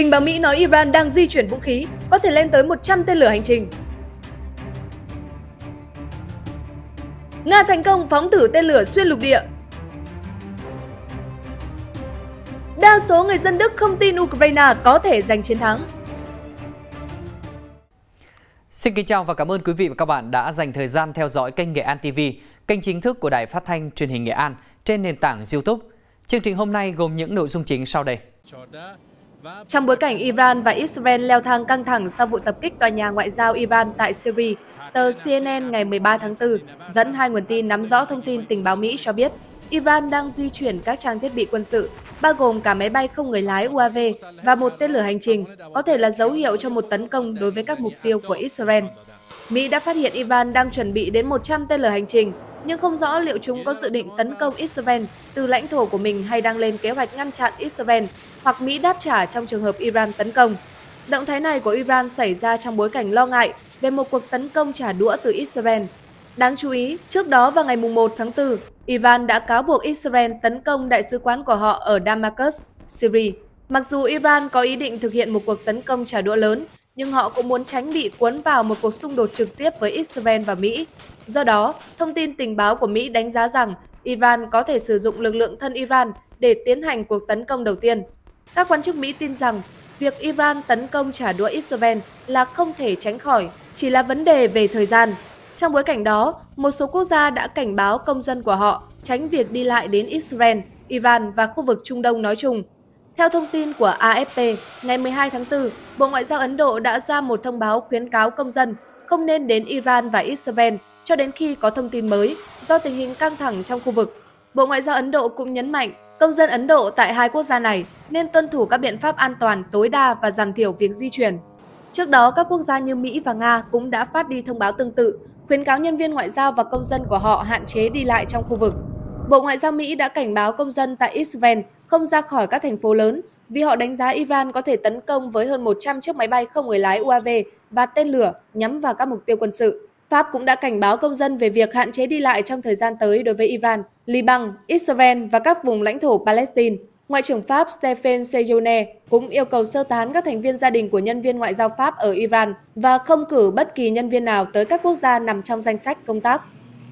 Tình báo Mỹ nói Iran đang di chuyển vũ khí, có thể lên tới 100 tên lửa hành trình. Nga thành công phóng thử tên lửa xuyên lục địa. Đa số người dân Đức không tin Ukraine có thể giành chiến thắng. Xin kính chào và cảm ơn quý vị và các bạn đã dành thời gian theo dõi kênh Nghệ An TV, kênh chính thức của Đài Phát thanh Truyền hình Nghệ An trên nền tảng YouTube. Chương trình hôm nay gồm những nội dung chính sau đây. Trong bối cảnh Iran và Israel leo thang căng thẳng sau vụ tập kích tòa nhà ngoại giao Iran tại Syria, tờ CNN ngày 13 tháng 4 dẫn hai nguồn tin nắm rõ thông tin tình báo Mỹ cho biết Iran đang di chuyển các trang thiết bị quân sự, bao gồm cả máy bay không người lái UAV và một tên lửa hành trình, có thể là dấu hiệu cho một tấn công đối với các mục tiêu của Israel. Mỹ đã phát hiện Iran đang chuẩn bị đến 100 tên lửa hành trình nhưng không rõ liệu chúng có dự định tấn công Israel từ lãnh thổ của mình hay đang lên kế hoạch ngăn chặn Israel hoặc Mỹ đáp trả trong trường hợp Iran tấn công. Động thái này của Iran xảy ra trong bối cảnh lo ngại về một cuộc tấn công trả đũa từ Israel. Đáng chú ý, trước đó vào ngày 1 tháng 4, Iran đã cáo buộc Israel tấn công đại sứ quán của họ ở Damascus, Syria. Mặc dù Iran có ý định thực hiện một cuộc tấn công trả đũa lớn, nhưng họ cũng muốn tránh bị cuốn vào một cuộc xung đột trực tiếp với Israel và Mỹ. Do đó, thông tin tình báo của Mỹ đánh giá rằng Iran có thể sử dụng lực lượng thân Iran để tiến hành cuộc tấn công đầu tiên. Các quan chức Mỹ tin rằng việc Iran tấn công trả đũa Israel là không thể tránh khỏi, chỉ là vấn đề về thời gian. Trong bối cảnh đó, một số quốc gia đã cảnh báo công dân của họ tránh việc đi lại đến Israel, Iran và khu vực Trung Đông nói chung. Theo thông tin của AFP, ngày 12 tháng 4, Bộ Ngoại giao Ấn Độ đã ra một thông báo khuyến cáo công dân không nên đến Iran và Israel cho đến khi có thông tin mới do tình hình căng thẳng trong khu vực. Bộ Ngoại giao Ấn Độ cũng nhấn mạnh công dân Ấn Độ tại hai quốc gia này nên tuân thủ các biện pháp an toàn tối đa và giảm thiểu việc di chuyển. Trước đó, các quốc gia như Mỹ và Nga cũng đã phát đi thông báo tương tự, khuyến cáo nhân viên ngoại giao và công dân của họ hạn chế đi lại trong khu vực. Bộ Ngoại giao Mỹ đã cảnh báo công dân tại Israel không ra khỏi các thành phố lớn vì họ đánh giá Iran có thể tấn công với hơn 100 chiếc máy bay không người lái UAV và tên lửa nhắm vào các mục tiêu quân sự. Pháp cũng đã cảnh báo công dân về việc hạn chế đi lại trong thời gian tới đối với Iran, Liban, Israel và các vùng lãnh thổ Palestine. Ngoại trưởng Pháp Stephen Sejourne cũng yêu cầu sơ tán các thành viên gia đình của nhân viên ngoại giao Pháp ở Iran và không cử bất kỳ nhân viên nào tới các quốc gia nằm trong danh sách công tác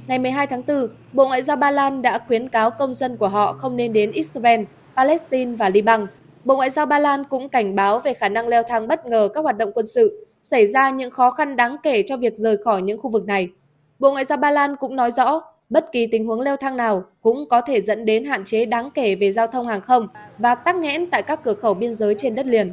ngày 12 tháng 4, Bộ Ngoại giao Ba Lan đã khuyến cáo công dân của họ không nên đến Israel, Palestine và Liban. Bộ Ngoại giao Ba Lan cũng cảnh báo về khả năng leo thang bất ngờ các hoạt động quân sự, xảy ra những khó khăn đáng kể cho việc rời khỏi những khu vực này. Bộ Ngoại giao Ba Lan cũng nói rõ, bất kỳ tình huống leo thang nào cũng có thể dẫn đến hạn chế đáng kể về giao thông hàng không và tắc nghẽn tại các cửa khẩu biên giới trên đất liền.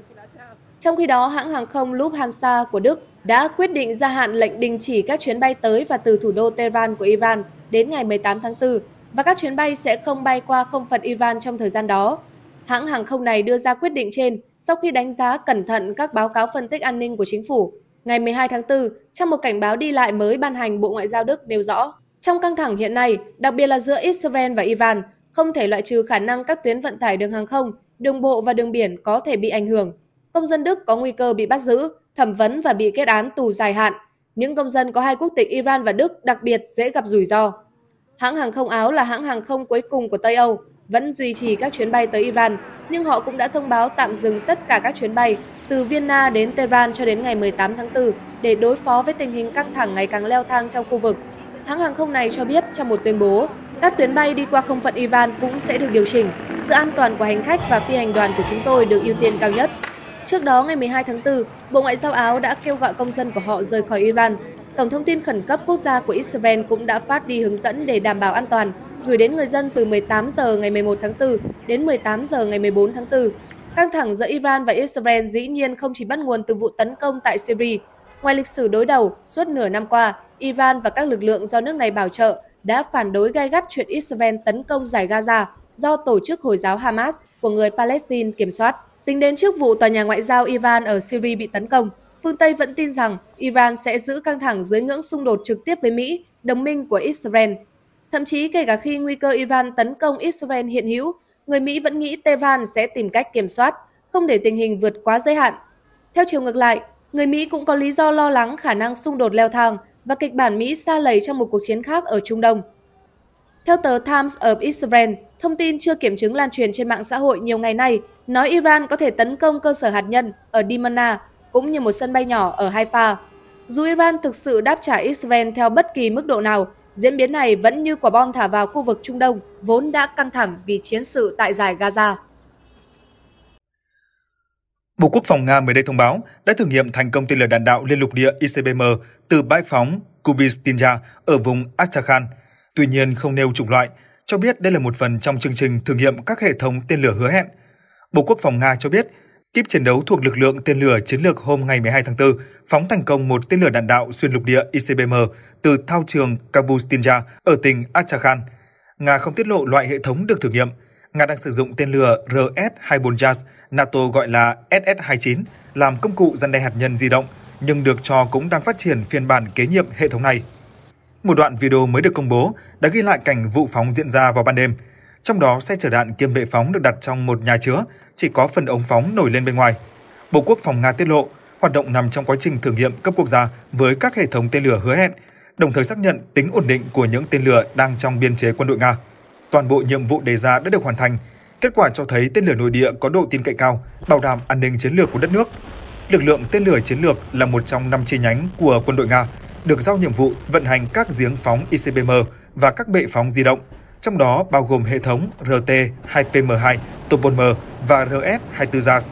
Trong khi đó, hãng hàng không Lufthansa của Đức đã quyết định gia hạn lệnh đình chỉ các chuyến bay tới và từ thủ đô Tehran của Iran đến ngày 18 tháng 4 và các chuyến bay sẽ không bay qua không phận Iran trong thời gian đó. Hãng hàng không này đưa ra quyết định trên sau khi đánh giá cẩn thận các báo cáo phân tích an ninh của chính phủ. Ngày 12 tháng 4, trong một cảnh báo đi lại mới ban hành Bộ Ngoại giao Đức nêu rõ, trong căng thẳng hiện nay, đặc biệt là giữa Israel và Iran, không thể loại trừ khả năng các tuyến vận tải đường hàng không, đường bộ và đường biển có thể bị ảnh hưởng. Công dân Đức có nguy cơ bị bắt giữ thẩm vấn và bị kết án tù dài hạn. Những công dân có hai quốc tịch Iran và Đức đặc biệt dễ gặp rủi ro. Hãng hàng không Áo là hãng hàng không cuối cùng của Tây Âu, vẫn duy trì các chuyến bay tới Iran, nhưng họ cũng đã thông báo tạm dừng tất cả các chuyến bay từ Vienna đến Tehran cho đến ngày 18 tháng 4 để đối phó với tình hình căng thẳng ngày càng leo thang trong khu vực. Hãng hàng không này cho biết trong một tuyên bố, các tuyến bay đi qua không phận Iran cũng sẽ được điều chỉnh. Sự an toàn của hành khách và phi hành đoàn của chúng tôi được ưu tiên cao nhất. Trước đó, ngày 12 tháng 4, Bộ Ngoại giao Áo đã kêu gọi công dân của họ rời khỏi Iran. Tổng thông tin khẩn cấp quốc gia của Israel cũng đã phát đi hướng dẫn để đảm bảo an toàn, gửi đến người dân từ 18 giờ ngày 11 tháng 4 đến 18 giờ ngày 14 tháng 4. Căng thẳng giữa Iran và Israel dĩ nhiên không chỉ bắt nguồn từ vụ tấn công tại Syria. Ngoài lịch sử đối đầu, suốt nửa năm qua, Iran và các lực lượng do nước này bảo trợ đã phản đối gai gắt chuyện Israel tấn công giải Gaza do tổ chức Hồi giáo Hamas của người Palestine kiểm soát. Tính đến trước vụ tòa nhà ngoại giao Iran ở Syria bị tấn công, phương Tây vẫn tin rằng Iran sẽ giữ căng thẳng dưới ngưỡng xung đột trực tiếp với Mỹ, đồng minh của Israel. Thậm chí kể cả khi nguy cơ Iran tấn công Israel hiện hữu, người Mỹ vẫn nghĩ Tehran sẽ tìm cách kiểm soát, không để tình hình vượt quá giới hạn. Theo chiều ngược lại, người Mỹ cũng có lý do lo lắng khả năng xung đột leo thang và kịch bản Mỹ xa lầy trong một cuộc chiến khác ở Trung Đông. Theo tờ Times of Israel, thông tin chưa kiểm chứng lan truyền trên mạng xã hội nhiều ngày nay nói Iran có thể tấn công cơ sở hạt nhân ở Dimona cũng như một sân bay nhỏ ở Haifa. Dù Iran thực sự đáp trả Israel theo bất kỳ mức độ nào, diễn biến này vẫn như quả bom thả vào khu vực Trung Đông vốn đã căng thẳng vì chiến sự tại giải Gaza. Bộ Quốc phòng Nga mới đây thông báo đã thử nghiệm thành công tên lửa đạn đạo liên lục địa ICBM từ bãi phóng Kubistinja ở vùng Astrakhan, tuy nhiên không nêu chủng loại, cho biết đây là một phần trong chương trình thử nghiệm các hệ thống tên lửa hứa hẹn – Bộ Quốc phòng Nga cho biết, kíp chiến đấu thuộc lực lượng tên lửa chiến lược hôm ngày 12 tháng 4 phóng thành công một tên lửa đạn đạo xuyên lục địa ICBM từ thao trường Kabustinja ở tỉnh Astrakhan. Nga không tiết lộ loại hệ thống được thử nghiệm. Nga đang sử dụng tên lửa RS-24 JAS, NATO gọi là SS-29, làm công cụ gian đe hạt nhân di động, nhưng được cho cũng đang phát triển phiên bản kế nhiệm hệ thống này. Một đoạn video mới được công bố đã ghi lại cảnh vụ phóng diễn ra vào ban đêm – trong đó, xe chở đạn kiêm bệ phóng được đặt trong một nhà chứa, chỉ có phần ống phóng nổi lên bên ngoài. Bộ Quốc phòng Nga tiết lộ, hoạt động nằm trong quá trình thử nghiệm cấp quốc gia với các hệ thống tên lửa hứa hẹn, đồng thời xác nhận tính ổn định của những tên lửa đang trong biên chế quân đội Nga. Toàn bộ nhiệm vụ đề ra đã được hoàn thành. Kết quả cho thấy tên lửa nội địa có độ tin cậy cao, bảo đảm an ninh chiến lược của đất nước. Lực lượng tên lửa chiến lược là một trong năm chi nhánh của quân đội Nga, được giao nhiệm vụ vận hành các giếng phóng ICBM và các bệ phóng di động – trong đó bao gồm hệ thống RT-2PM2, topomer và RF-24JAS.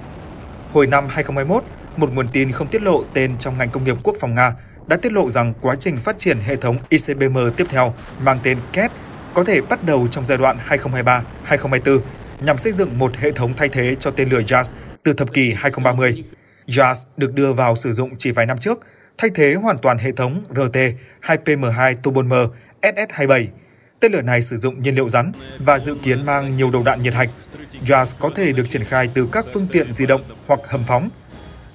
Hồi năm 2021, một nguồn tin không tiết lộ tên trong ngành công nghiệp quốc phòng Nga đã tiết lộ rằng quá trình phát triển hệ thống ICBM tiếp theo mang tên KET có thể bắt đầu trong giai đoạn 2023-2024 nhằm xây dựng một hệ thống thay thế cho tên lửa JAS từ thập kỷ 2030. JAS được đưa vào sử dụng chỉ vài năm trước, thay thế hoàn toàn hệ thống RT-2PM2 Turbomer SS-27 Tên lửa này sử dụng nhiên liệu rắn và dự kiến mang nhiều đầu đạn nhiệt hạch. JAS có thể được triển khai từ các phương tiện di động hoặc hầm phóng.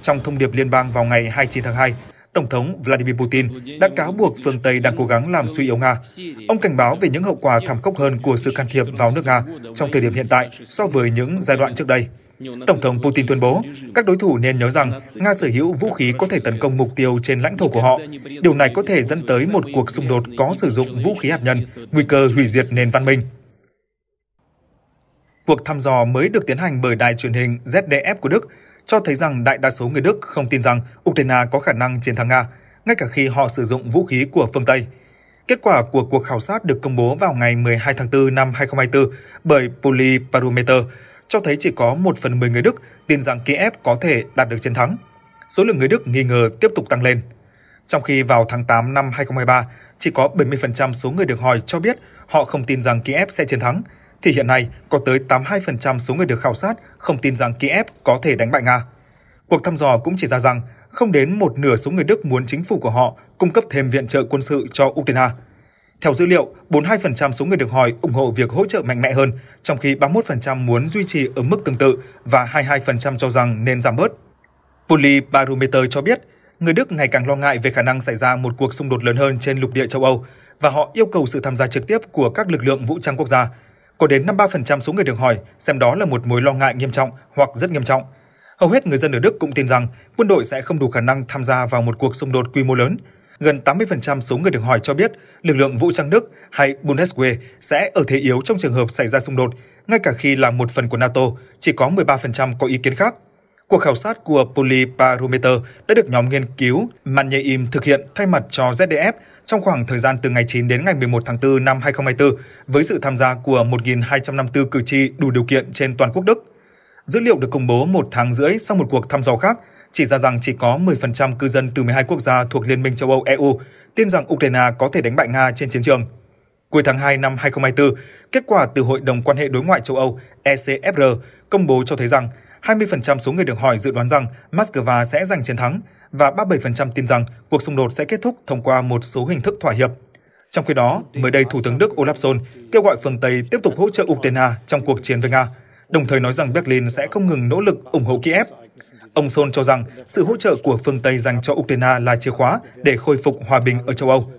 Trong thông điệp liên bang vào ngày 29 tháng 2, Tổng thống Vladimir Putin đã cáo buộc phương Tây đang cố gắng làm suy yếu Nga. Ông cảnh báo về những hậu quả thảm khốc hơn của sự can thiệp vào nước Nga trong thời điểm hiện tại so với những giai đoạn trước đây. Tổng thống Putin tuyên bố, các đối thủ nên nhớ rằng Nga sở hữu vũ khí có thể tấn công mục tiêu trên lãnh thổ của họ. Điều này có thể dẫn tới một cuộc xung đột có sử dụng vũ khí hạt nhân, nguy cơ hủy diệt nền văn minh. Cuộc thăm dò mới được tiến hành bởi đài truyền hình ZDF của Đức cho thấy rằng đại đa số người Đức không tin rằng Ukraine có khả năng chiến thắng Nga, ngay cả khi họ sử dụng vũ khí của phương Tây. Kết quả của cuộc khảo sát được công bố vào ngày 12 tháng 4 năm 2024 bởi Polyparometer cho thấy chỉ có 1 phần 10 người Đức tin rằng Kiev có thể đạt được chiến thắng. Số lượng người Đức nghi ngờ tiếp tục tăng lên. Trong khi vào tháng 8 năm 2023, chỉ có 70% số người được hỏi cho biết họ không tin rằng Kiev sẽ chiến thắng, thì hiện nay có tới 82% số người được khảo sát không tin rằng Kiev có thể đánh bại Nga. Cuộc thăm dò cũng chỉ ra rằng không đến một nửa số người Đức muốn chính phủ của họ cung cấp thêm viện trợ quân sự cho Ukraine. Theo dữ liệu, 42% số người được hỏi ủng hộ việc hỗ trợ mạnh mẽ hơn, trong khi 31% muốn duy trì ở mức tương tự và 22% cho rằng nên giảm bớt. Poly Barometer cho biết, người Đức ngày càng lo ngại về khả năng xảy ra một cuộc xung đột lớn hơn trên lục địa châu Âu và họ yêu cầu sự tham gia trực tiếp của các lực lượng vũ trang quốc gia. Có đến 53% số người được hỏi xem đó là một mối lo ngại nghiêm trọng hoặc rất nghiêm trọng. Hầu hết người dân ở Đức cũng tin rằng quân đội sẽ không đủ khả năng tham gia vào một cuộc xung đột quy mô lớn, gần 80% số người được hỏi cho biết lực lượng vũ trang Đức hay Bundeswehr sẽ ở thế yếu trong trường hợp xảy ra xung đột, ngay cả khi là một phần của NATO, chỉ có 13% có ý kiến khác. Cuộc khảo sát của Polyparometer đã được nhóm nghiên cứu Manyeim thực hiện thay mặt cho ZDF trong khoảng thời gian từ ngày 9 đến ngày 11 tháng 4 năm 2024 với sự tham gia của 1.254 cử tri đủ điều kiện trên toàn quốc Đức. Dữ liệu được công bố một tháng rưỡi sau một cuộc thăm dò khác chỉ ra rằng chỉ có 10% cư dân từ 12 quốc gia thuộc Liên minh châu Âu EU tin rằng Ukraine có thể đánh bại Nga trên chiến trường. Cuối tháng 2 năm 2024, kết quả từ Hội đồng quan hệ đối ngoại châu Âu ECFR công bố cho thấy rằng 20% số người được hỏi dự đoán rằng Moscow sẽ giành chiến thắng và 37% tin rằng cuộc xung đột sẽ kết thúc thông qua một số hình thức thỏa hiệp. Trong khi đó, mới đây Thủ tướng Đức Olaf Scholz kêu gọi phương Tây tiếp tục hỗ trợ Ukraine trong cuộc chiến với Nga – đồng thời nói rằng Berlin sẽ không ngừng nỗ lực ủng hộ Kiev. Ông Sol cho rằng sự hỗ trợ của phương Tây dành cho Ukraine là chìa khóa để khôi phục hòa bình ở châu Âu.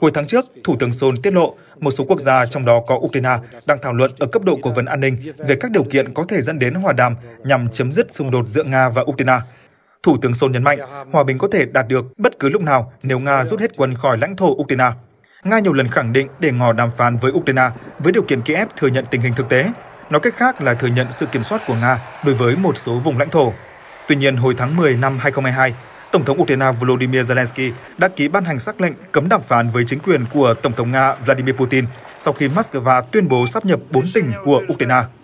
Cuối tháng trước, Thủ tướng Sol tiết lộ một số quốc gia trong đó có Ukraine đang thảo luận ở cấp độ cố vấn an ninh về các điều kiện có thể dẫn đến hòa đàm nhằm chấm dứt xung đột giữa Nga và Ukraine. Thủ tướng Sol nhấn mạnh, hòa bình có thể đạt được bất cứ lúc nào nếu Nga rút hết quân khỏi lãnh thổ Ukraine. Nga nhiều lần khẳng định để ngỏ đàm phán với Ukraine với điều kiện Kiev thừa nhận tình hình thực tế, Nói cách khác là thừa nhận sự kiểm soát của Nga đối với một số vùng lãnh thổ. Tuy nhiên, hồi tháng 10 năm 2022, Tổng thống Ukraine Volodymyr Zelensky đã ký ban hành sắc lệnh cấm đàm phán với chính quyền của Tổng thống Nga Vladimir Putin sau khi Moscow tuyên bố sắp nhập 4 tỉnh của Ukraine.